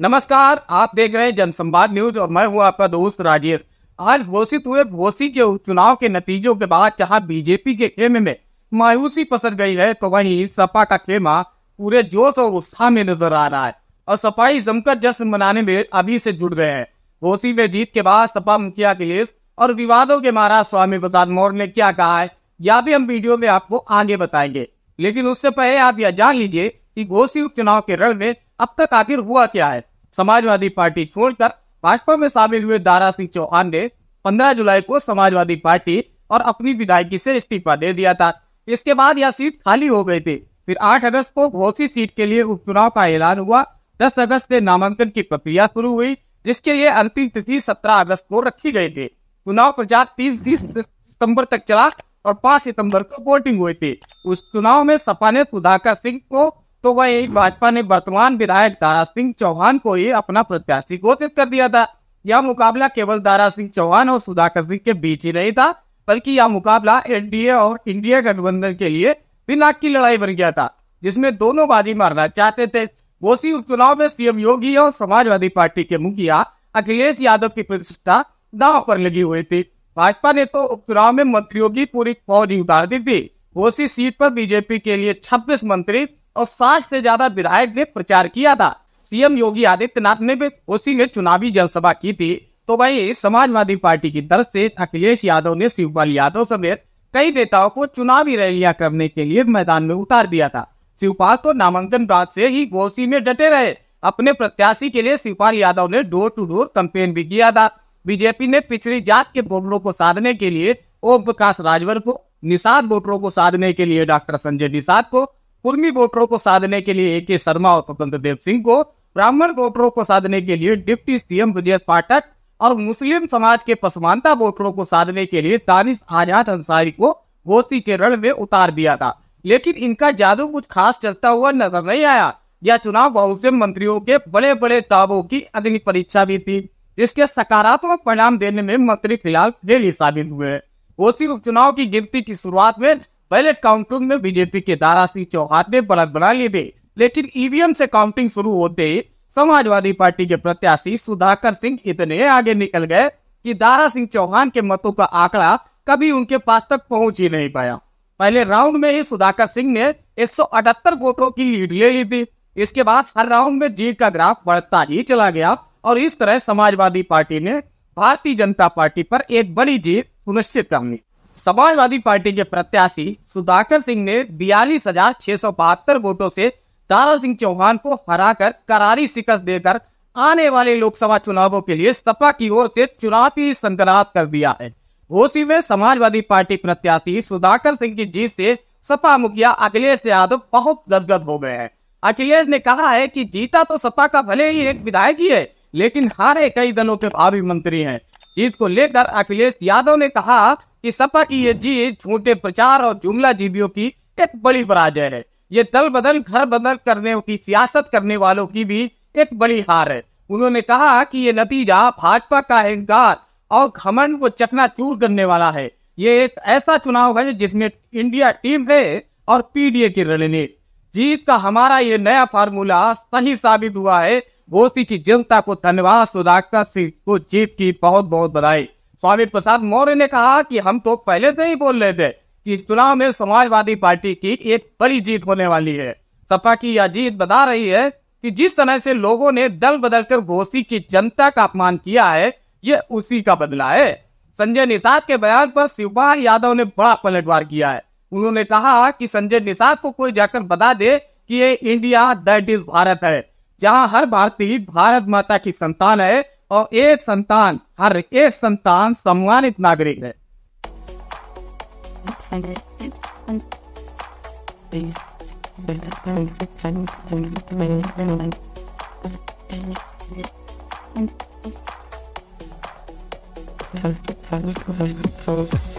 नमस्कार आप देख रहे हैं जनसंवाद न्यूज और मैं हूं आपका दोस्त राजेश आज घोषित हुए घोषी के उपचुनाव के नतीजों के बाद जहां बीजेपी के खेमे में मायूसी पसर गई है तो वहीं सपा का खेमा पूरे जोश और उत्साह में नजर आ रहा है और सपाई जमकर जश्न मनाने में अभी से जुट गए हैं घोसी में जीत के बाद सपा मुखिया अखिलेश और विवादों के महाराज स्वामी प्रसाद मौर्य ने क्या कहा है यह भी हम वीडियो में आपको आगे बताएंगे लेकिन उससे पहले आप यह जान लीजिए कि घोसी उपचुनाव के रण में अब तक आखिर हुआ क्या है समाजवादी पार्टी छोड़कर भाजपा में शामिल हुए दारा सिंह चौहान ने 15 जुलाई को समाजवादी पार्टी और अपनी विधायकी से इस्तीफा दे दिया था इसके बाद यह सीट खाली हो गई थी फिर 8 अगस्त को घोसी सीट के लिए उपचुनाव का ऐलान हुआ 10 अगस्त से नामांकन की प्रक्रिया शुरू हुई जिसके लिए अंतिम तिथि 17 अगस्त को रखी गई थी चुनाव प्रचार 30 तीस सितम्बर तक चला और 5 सितंबर को वोटिंग हुई थी उस चुनाव में सपा ने सुधाकर सिंह को तो वही भाजपा ने वर्तमान विधायक दारा सिंह चौहान को ही अपना प्रत्याशी घोषित कर दिया था यह मुकाबला केवल दारा सिंह चौहान और सुधाकर सिंह के बीच ही नहीं था बल्कि यह मुकाबला एनडीए और इंडिया गठबंधन के लिए बिना की लड़ाई बन गया था जिसमें दोनों बाजी मारना चाहते थे घोषी उपचुनाव में सीएम योगी और समाजवादी पार्टी के मुखिया अखिलेश यादव की प्रतिष्ठा दाव पर लगी हुई थी भाजपा ने तो उपचुनाव में मंत्रियों की पूरी फौज उतार दी थी घोसी सीट पर बीजेपी के लिए 26 मंत्री और साठ से ज्यादा विधायक ने प्रचार किया था सीएम योगी आदित्यनाथ ने भी उसी में चुनावी जनसभा की थी तो वही समाजवादी पार्टी की तरफ से अखिलेश यादव ने शिवपाल यादव समेत कई नेताओं को चुनावी रैलियां करने के लिए मैदान में उतार दिया था शिवपाल तो नामांकन बाद से ही घोसी में डटे रहे अपने प्रत्याशी के लिए शिवपाल यादव ने डोर टू डोर कैंपेन भी किया था बीजेपी ने पिछड़ी जात के वोटरों को साधने के लिए ओम प्रकाश राजवर को निषाद वोटरों को साधने के लिए डॉक्टर संजय निषाद को कुर्मी वोटरों को साधने के लिए ए के शर्मा और स्वतंत्र देव सिंह को ब्राह्मण वोटरों को साधने के लिए डिप्टी सीएम विजय पाठक और मुस्लिम समाज के पसमानता वोटरों को साधने के लिए दानिश आजाद अंसारी को घोसी के रण में उतार दिया था लेकिन इनका जादू कुछ खास चलता हुआ नजर नहीं आया यह चुनाव बहुत से मंत्रियों के बड़े बड़े दावों की अग्नि परीक्षा भी थी जिसके सकारात्मक परिणाम देने में मंत्री फिलहाल फेल ही साबित हुए घोसी उपचुनाव की गिनती की शुरुआत में बैलेट काउंटिंग में बीजेपी के दारा सिंह चौहान ने बढ़त बना ली थी लेकिन ईवीएम e से काउंटिंग शुरू होते ही समाजवादी पार्टी के प्रत्याशी सुधाकर सिंह इतने आगे निकल गए कि दारा सिंह चौहान के मतों का आंकड़ा कभी उनके पास तक पहुंच ही नहीं पाया पहले राउंड में ही सुधाकर सिंह ने एक वोटों की लीड ले ली थी इसके बाद हर राउंड में जीत का ग्राफ बढ़ता ही चला गया और इस तरह समाजवादी पार्टी ने भारतीय जनता पार्टी पर एक बड़ी जीत सुनिश्चित कर ली समाजवादी पार्टी के प्रत्याशी सुधाकर सिंह ने बयालीस हजार छह सौ बहत्तर वोटों से दारा सिंह चौहान को हराकर करारी शिकस्त देकर आने वाले लोकसभा चुनावों के लिए सपा की ओर से चुनावी संग्राम कर दिया है ओसी में समाजवादी पार्टी प्रत्याशी सुधाकर सिंह की जीत से सपा मुखिया अखिलेश यादव बहुत गदगद हो गए हैं अखिलेश ने कहा है कि जीता तो सपा का भले ही एक विधायक ही है लेकिन हारे कई दलों के भावी मंत्री हैं जीत को लेकर अखिलेश यादव ने कहा कि सपा की ये जीत झूठे प्रचार और जुमला जीवियों की एक बड़ी पराजय है ये दल बदल घर बदल करने की सियासत करने वालों की भी एक बड़ी हार है उन्होंने कहा कि ये नतीजा भाजपा का अहंकार और घमंड को चकना चूर करने वाला है ये एक ऐसा चुनाव है जिसमें इंडिया टीम है और पीडीए की रणनीति जीत का हमारा ये नया फार्मूला सही साबित हुआ है घोसी की जनता को धन्यवाद सुधाकर सिंह को जीत की बहुत बहुत बधाई स्वामी प्रसाद मौर्य ने कहा कि हम तो पहले से ही बोल रहे थे कि इस चुनाव में समाजवादी पार्टी की एक बड़ी जीत होने वाली है सपा की यह जीत बता रही है कि जिस तरह से लोगों ने दल बदलकर घोसी की जनता का अपमान किया है यह उसी का बदला है संजय निषाद के बयान पर शिवपाल यादव ने बड़ा पलटवार किया है उन्होंने कहा कि संजय निषाद को कोई जाकर बता दे कि ये इंडिया दैट इज भारत है जहां हर भारतीय भारत माता की संतान है और एक संतान हर एक संतान सम्मानित नागरिक है Thank you.